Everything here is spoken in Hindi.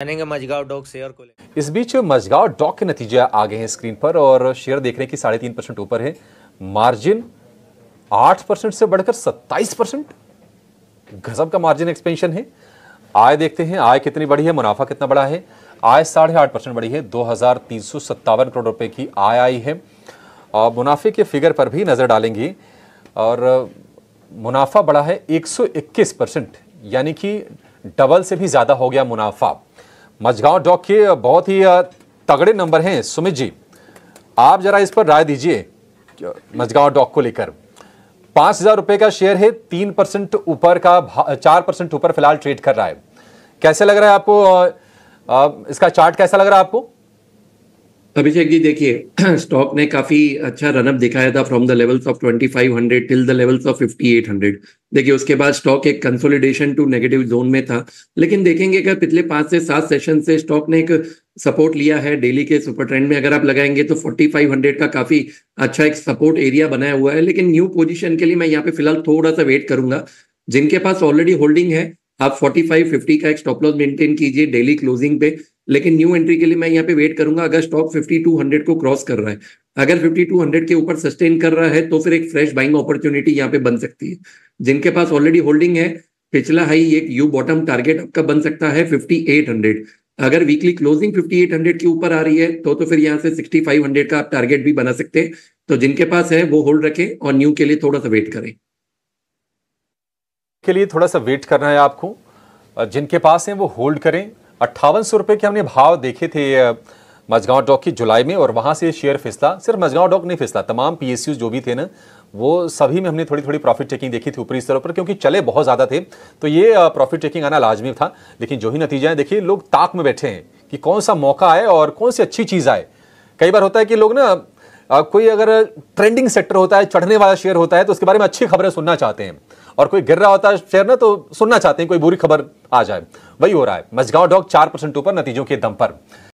इस बीच मजगांव डॉक के नतीजे आ गए हैं स्क्रीन पर और शेयर देख रहे हैं कि साढ़े तीन परसेंट ऊपर है मार्जिन आठ परसेंट से बढ़कर सत्ताईस परसेंट गजब का मार्जिन एक्सपेंशन है आय देखते हैं आय कितनी बढ़ी है मुनाफा कितना बड़ा है आय साढ़े आठ परसेंट बढ़ी है दो हजार तीन सौ सत्तावन करोड़ रुपए की आय आई है और मुनाफे के फिगर पर भी नज़र डालेंगे और मुनाफा बढ़ा है एक सौ इक्कीस परसेंट यानी कि डबल से भी ज़्यादा हो गया मुनाफा मझगांव डॉक के बहुत ही तगड़े नंबर हैं सुमित जी आप जरा इस पर राय दीजिए मझगांव डॉक को लेकर पांच हजार रुपए का शेयर है तीन परसेंट ऊपर का चार परसेंट ऊपर फिलहाल ट्रेड कर रहा है कैसे लग रहा है आपको इसका चार्ट कैसा लग रहा है आपको अभिषेक जी देखिए स्टॉक ने काफी अच्छा रनअप दिखाया था from the levels of 2500 till the levels of 5800 देखिए उसके बाद स्टॉक एक कंसोलिडेशन टू नेगेटिव जोन में था लेकिन देखेंगे अगर पिछले पांच से सात सेशन से स्टॉक ने एक सपोर्ट लिया है डेली के सुपर ट्रेंड में अगर आप लगाएंगे तो 4500 का काफी अच्छा एक सपोर्ट एरिया बनाया हुआ है लेकिन न्यू पोजिशन के लिए मैं यहाँ पे फिलहाल थोड़ा सा वेट करूंगा जिनके पास ऑलरेडी होल्डिंग है आप फिफ्टी का एक स्टॉप लॉस मेंटेन कीजिए डेली क्लोजिंग पे लेकिन न्यू एंट्री के लिए मैं यहाँ पे वेट करूंगा अगर स्टॉक 5200 को क्रॉस कर रहा है अगर 5200 के ऊपर सस्टेन कर रहा है तो फिर एक फ्रेश बाइंग अपॉर्चुनिटी यहाँ पे बन सकती है जिनके पास ऑलरेडी होल्डिंग है पिछला हाई एक यू बॉटम टारगेट आपका बन सकता है 5800 अगर वीकली क्लोजिंग 5800 के ऊपर आ रही है तो तो फिर यहाँ से 6500 का आप टारगेट भी बना सकते हैं तो जिनके पास है वो होल्ड रखें और न्यू के लिए थोड़ा सा वेट करें के लिए थोड़ा सा वेट करना है आपको जिनके पास है वो होल्ड करें अट्ठावन सौ रुपये के हमने भाव देखे थे मझगांव डॉक की जुलाई में और वहाँ से शेयर फिसला सिर्फ मझगांव डॉक नहीं फिसला तमाम पी जो भी थे ना वो सभी में हमने थोड़ी थोड़ी प्रॉफिट टेकिंग देखी थी ऊपरी स्तरों पर क्योंकि चले बहुत ज़्यादा थे तो ये प्रॉफिट टेकिंग आना लाजमी था लेकिन जो ही नतीजा है देखिए लोग ताक में बैठे हैं कि कौन सा मौका आए और कौन सी अच्छी चीज़ आए कई बार होता है कि लोग ना कोई अगर ट्रेंडिंग सेक्टर होता है चढ़ने वाला शेयर होता है तो उसके बारे में अच्छी खबरें सुनना चाहते हैं और कोई गिर रहा होता है शेयर ना तो सुनना चाहते हैं कोई बुरी खबर आ जाए वही हो रहा है मजगांव डॉग चार परसेंट ऊपर नतीजों के दम पर